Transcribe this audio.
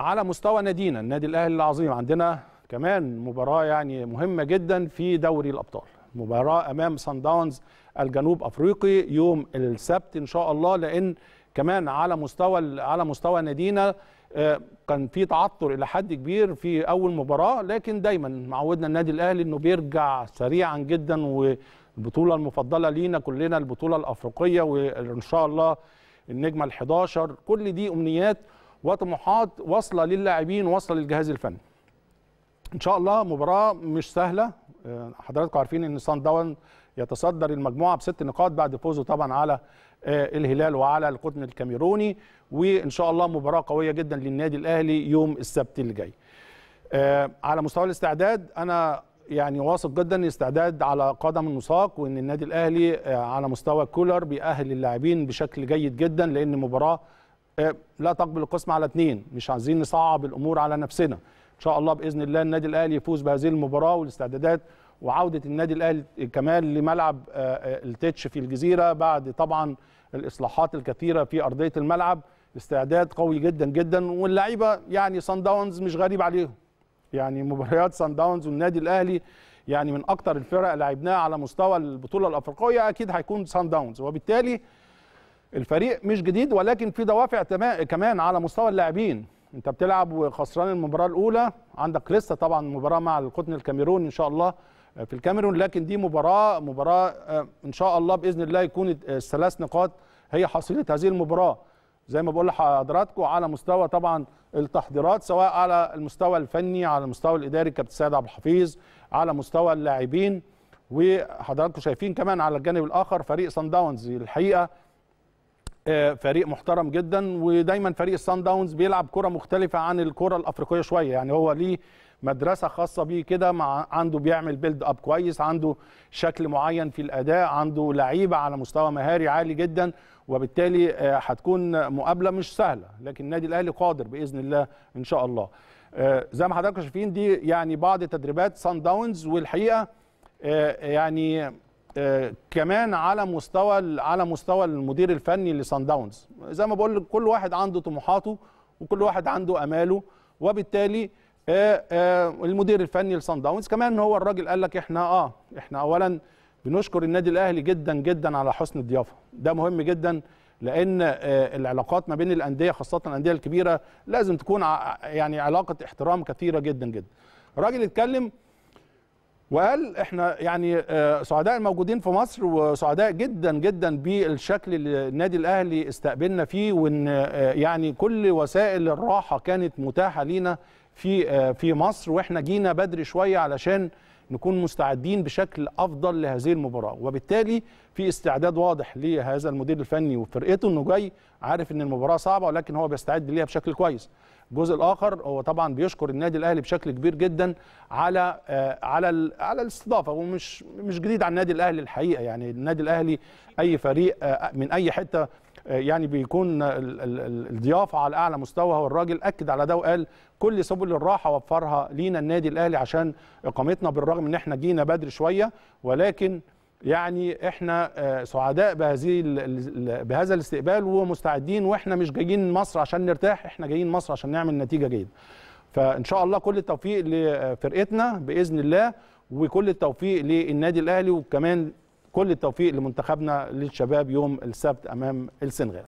على مستوى نادينا النادي الاهلي العظيم عندنا كمان مباراه يعني مهمه جدا في دوري الابطال مباراه امام سان داونز الجنوب افريقي يوم السبت ان شاء الله لان كمان على مستوى على مستوى نادينا آه، كان في تعثر الى حد كبير في اول مباراه لكن دايما معودنا النادي الاهلي انه بيرجع سريعا جدا والبطوله المفضله لينا كلنا البطوله الافريقيه وان شاء الله النجمه ال11 كل دي امنيات وطموحات واصله للاعبين واصله للجهاز الفني. ان شاء الله مباراه مش سهله آه، حضراتكم عارفين ان سان داون يتصدر المجموعه بست نقاط بعد فوزه طبعا على آه، الهلال وعلى القطن الكاميروني وان شاء الله مباراه قويه جدا للنادي الاهلي يوم السبت اللي جاي. آه، على مستوى الاستعداد انا يعني واثق جدا استعداد على قدم وساق وان النادي الاهلي على مستوى كولر بيأهل اللاعبين بشكل جيد جدا لان مباراه آه، لا تقبل القسم على اثنين مش عايزين نصعب الامور على نفسنا ان شاء الله باذن الله النادي الاهلي يفوز بهذه المباراه والاستعدادات وعوده النادي الاهلي كمان لملعب آه، آه، التتش في الجزيره بعد طبعا الاصلاحات الكثيره في ارضيه الملعب استعداد قوي جدا جدا واللعيبه يعني سان داونز مش غريب عليهم يعني مباريات سان داونز والنادي الاهلي يعني من اكثر الفرق لعبناها على مستوى البطوله الافريقيه اكيد هيكون سان داونز وبالتالي الفريق مش جديد ولكن في دوافع كمان على مستوى اللاعبين انت بتلعب وخسران المباراه الاولى عندك لسه طبعا مباراه مع القطن الكاميرون ان شاء الله آه، في الكاميرون لكن دي مباراه مباراه آه، ان شاء الله باذن الله يكون الثلاث آه، نقاط هي حصيله هذه المباراه زي ما بقول لحضراتكم على مستوى طبعا التحضيرات سواء على المستوى الفني على المستوى الاداري كابتن سيد عبد الحفيظ على مستوى اللاعبين وحضراتكم شايفين كمان على الجانب الاخر فريق سان داونز الحقيقه فريق محترم جدا ودايما فريق السان داونز بيلعب كره مختلفه عن الكره الافريقيه شويه يعني هو ليه مدرسه خاصه بيه كده مع عنده بيعمل بيلد اب كويس عنده شكل معين في الاداء عنده لعيبه على مستوى مهاري عالي جدا وبالتالي آه، هتكون مقابله مش سهله لكن النادي الاهلي قادر باذن الله ان شاء الله آه، زي ما حضراتكم شايفين دي يعني بعض تدريبات سان داونز والحقيقه آه، يعني آه، كمان على مستوى على مستوى المدير الفني لصن داونز زي ما بقول كل واحد عنده طموحاته وكل واحد عنده اماله وبالتالي آه، آه، المدير الفني لصن داونز كمان هو الراجل قال لك احنا اه احنا اولا بنشكر النادي الاهلي جدا جدا على حسن الضيافه ده مهم جدا لان العلاقات ما بين الانديه خاصه الانديه الكبيره لازم تكون يعني علاقه احترام كثيره جدا جدا الراجل اتكلم وقال احنا يعني آه، سعداء الموجودين في مصر وسعداء جدا جدا بالشكل اللي النادي الاهلي استقبلنا فيه وان آه، يعني كل وسائل الراحه كانت متاحه لينا في آه، في مصر واحنا جينا بدري شويه علشان نكون مستعدين بشكل افضل لهذه المباراه وبالتالي في استعداد واضح لهذا المدير الفني وفرقته انه جاي عارف ان المباراه صعبه ولكن هو بيستعد ليها بشكل كويس الجزء الاخر هو طبعا بيشكر النادي الاهلي بشكل كبير جدا على آه، على على الاستضافه ومش مش جديد على النادي الاهلي الحقيقه يعني النادي الاهلي اي فريق آه، من اي حته يعني بيكون الضيافه على اعلى مستوى والراجل اكد على ده وقال كل سبل الراحه وفرها لينا النادي الاهلي عشان اقامتنا بالرغم ان احنا جينا بدري شويه ولكن يعني احنا آه، سعداء بهذه بهذا الاستقبال ومستعدين واحنا مش جايين مصر عشان نرتاح احنا جايين مصر عشان نعمل نتيجه جيده فان شاء الله كل التوفيق لفرقتنا باذن الله وكل التوفيق للنادي الاهلي وكمان كل التوفيق لمنتخبنا للشباب يوم السبت امام السنغال